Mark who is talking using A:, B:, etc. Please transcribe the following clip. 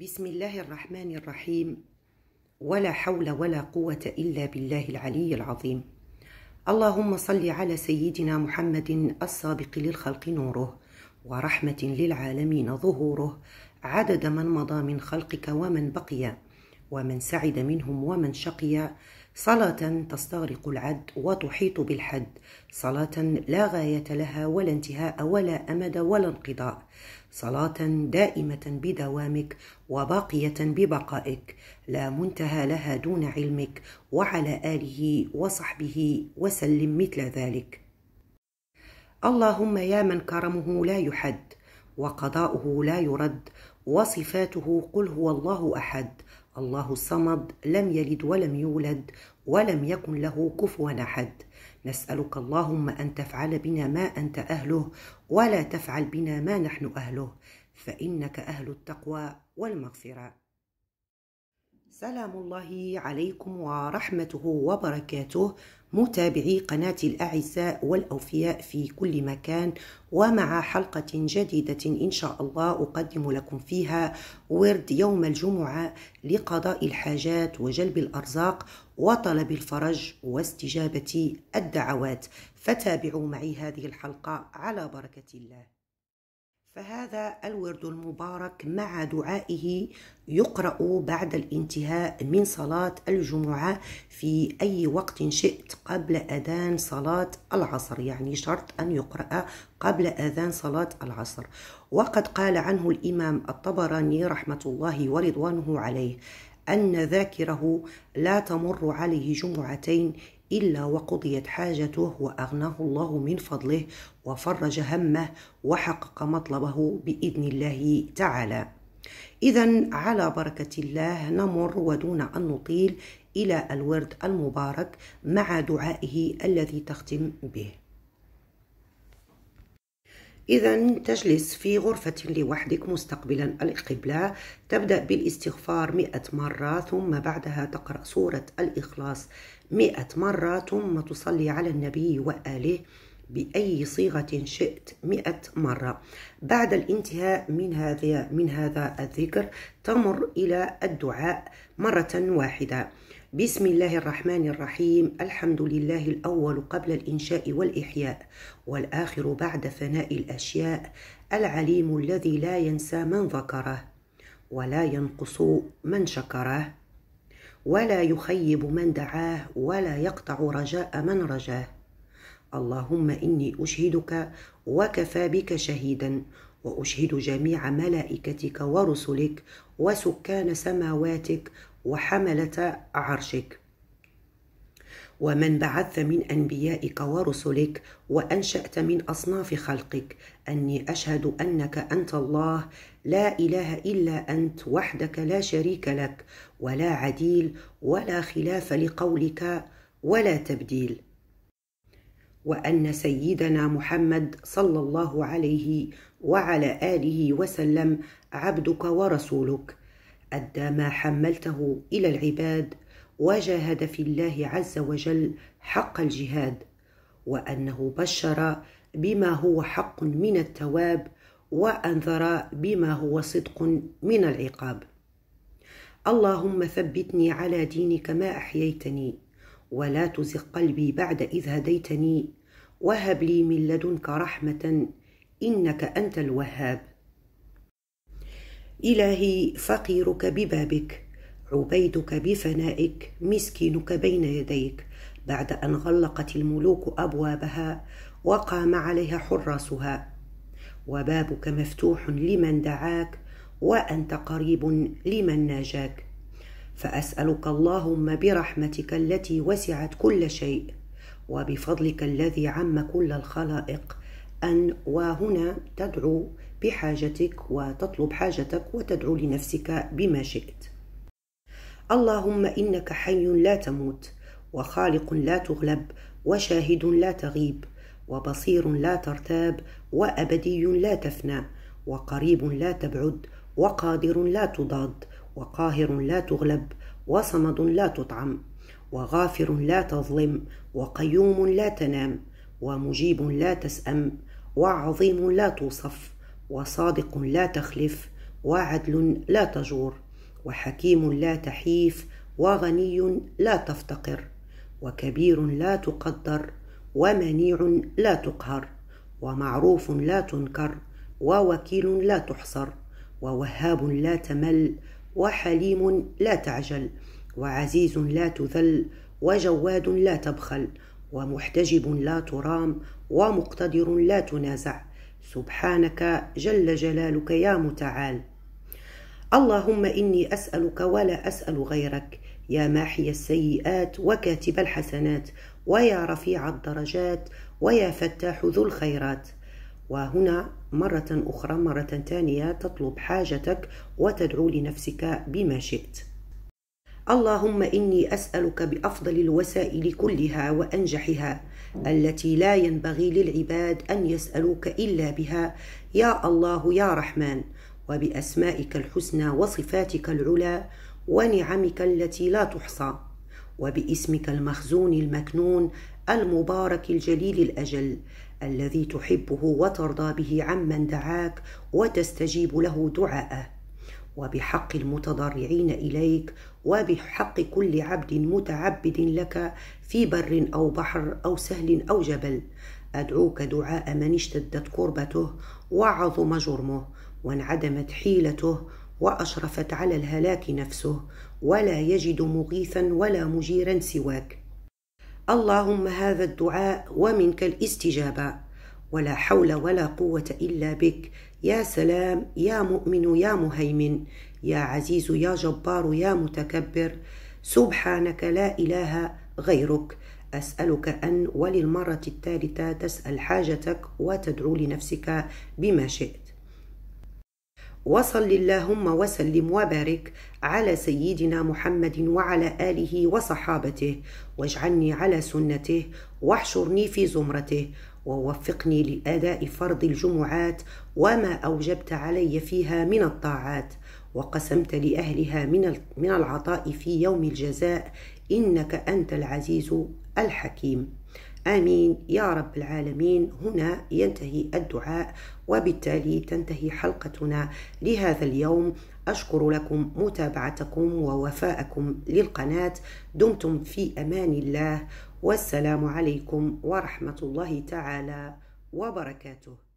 A: بسم الله الرحمن الرحيم ولا حول ولا قوة إلا بالله العلي العظيم اللهم صل على سيدنا محمد السابق للخلق نوره ورحمة للعالمين ظهوره عدد من مضى من خلقك ومن بقي ومن سعد منهم ومن شقي صلاة تستغرق العد وتحيط بالحد صلاة لا غاية لها ولا انتهاء ولا أمد ولا انقضاء صلاة دائمة بدوامك وباقية ببقائك لا منتهى لها دون علمك وعلى آله وصحبه وسلم مثل ذلك. اللهم يا من كرمه لا يحد وقضاؤه لا يرد وصفاته قل هو الله أحد الله الصمد لم يلد ولم يولد ولم يكن له كفوا أحد. نسألك اللهم أن تفعل بنا ما أنت أهله ولا تفعل بنا ما نحن أهله فإنك أهل التقوى والمغفرة سلام الله عليكم ورحمته وبركاته متابعي قناة الأعزاء والأوفياء في كل مكان ومع حلقة جديدة إن شاء الله أقدم لكم فيها ورد يوم الجمعة لقضاء الحاجات وجلب الأرزاق وطلب الفرج واستجابة الدعوات فتابعوا معي هذه الحلقة على بركة الله فهذا الورد المبارك مع دعائه يقرأ بعد الانتهاء من صلاة الجمعة في أي وقت شئت قبل أذان صلاة العصر يعني شرط أن يقرأ قبل أذان صلاة العصر وقد قال عنه الإمام الطبراني رحمة الله ورضوانه عليه أن ذاكره لا تمر عليه جمعتين إلا وقضيت حاجته وأغناه الله من فضله وفرج همه وحقق مطلبه بإذن الله تعالى إذا على بركة الله نمر ودون أن نطيل إلى الورد المبارك مع دعائه الذي تختم به إذا تجلس في غرفة لوحدك مستقبلا القبلة تبدأ بالاستغفار مئة مرة ثم بعدها تقرأ سورة الإخلاص مئة مرة ثم تصلي على النبي وآله بأي صيغة شئت مئة مرة بعد الانتهاء من هذا من هذا الذكر تمر إلى الدعاء مرة واحدة بسم الله الرحمن الرحيم الحمد لله الاول قبل الانشاء والاحياء والاخر بعد فناء الاشياء العليم الذي لا ينسى من ذكره ولا ينقص من شكره ولا يخيب من دعاه ولا يقطع رجاء من رجاه اللهم اني اشهدك وكفى بك شهيدا واشهد جميع ملائكتك ورسلك وسكان سماواتك وحملة عرشك ومن بعثت من انبيائك ورسلك وانشات من اصناف خلقك اني اشهد انك انت الله لا اله الا انت وحدك لا شريك لك ولا عديل ولا خلاف لقولك ولا تبديل وان سيدنا محمد صلى الله عليه وعلى اله وسلم عبدك ورسولك أدى ما حملته إلى العباد وجاهد في الله عز وجل حق الجهاد وأنه بشر بما هو حق من التواب وأنذر بما هو صدق من العقاب اللهم ثبتني على دينك ما أحييتني ولا تزغ قلبي بعد إذ هديتني وهب لي من لدنك رحمة إنك أنت الوهاب إلهي فقيرك ببابك عبيدك بفنائك مسكينك بين يديك بعد أن غلقت الملوك أبوابها وقام عليها حراسها وبابك مفتوح لمن دعاك وأنت قريب لمن ناجاك فأسألك اللهم برحمتك التي وسعت كل شيء وبفضلك الذي عم كل الخلائق أن وهنا تدعو بحاجتك وتطلب حاجتك وتدعو لنفسك بما شئت اللهم انك حي لا تموت وخالق لا تغلب وشاهد لا تغيب وبصير لا ترتاب وابدي لا تفنى وقريب لا تبعد وقادر لا تضاد وقاهر لا تغلب وصمد لا تطعم وغافر لا تظلم وقيوم لا تنام ومجيب لا تسأم وعظيم لا توصف وصادق لا تخلف وعدل لا تجور وحكيم لا تحيف وغني لا تفتقر وكبير لا تقدر ومنيع لا تقهر ومعروف لا تنكر ووكيل لا تحصر ووهاب لا تمل وحليم لا تعجل وعزيز لا تذل وجواد لا تبخل ومحتجب لا ترام ومقتدر لا تنازع سبحانك جل جلالك يا متعال اللهم إني أسألك ولا أسأل غيرك يا ماحي السيئات وكاتب الحسنات ويا رفيع الدرجات ويا فتاح ذو الخيرات وهنا مرة أخرى مرة ثانية تطلب حاجتك وتدعو لنفسك بما شئت اللهم إني أسألك بأفضل الوسائل كلها وأنجحها التي لا ينبغي للعباد ان يسالوك الا بها يا الله يا رحمن وباسمائك الحسنى وصفاتك العلى ونعمك التي لا تحصى وباسمك المخزون المكنون المبارك الجليل الاجل الذي تحبه وترضى به عمن دعاك وتستجيب له دعاءه وبحق المتضرعين اليك وبحق كل عبد متعبد لك في بر او بحر او سهل او جبل ادعوك دعاء من اشتدت كربته وعظم جرمه وانعدمت حيلته واشرفت على الهلاك نفسه ولا يجد مغيثا ولا مجيرا سواك اللهم هذا الدعاء ومنك الاستجابه ولا حول ولا قوة إلا بك يا سلام يا مؤمن يا مهيمن يا عزيز يا جبار يا متكبر سبحانك لا إله غيرك أسألك أن وللمرة الثالثة تسأل حاجتك وتدعو لنفسك بما شئت وصل اللهم وسلم وبارك على سيدنا محمد وعلى اله وصحابته واجعلني على سنته واحشرني في زمرته ووفقني لاداء فرض الجمعات وما اوجبت علي فيها من الطاعات وقسمت لاهلها من من العطاء في يوم الجزاء انك انت العزيز الحكيم آمين يا رب العالمين هنا ينتهي الدعاء وبالتالي تنتهي حلقتنا لهذا اليوم أشكر لكم متابعتكم ووفاءكم للقناة دمتم في أمان الله والسلام عليكم ورحمة الله تعالى وبركاته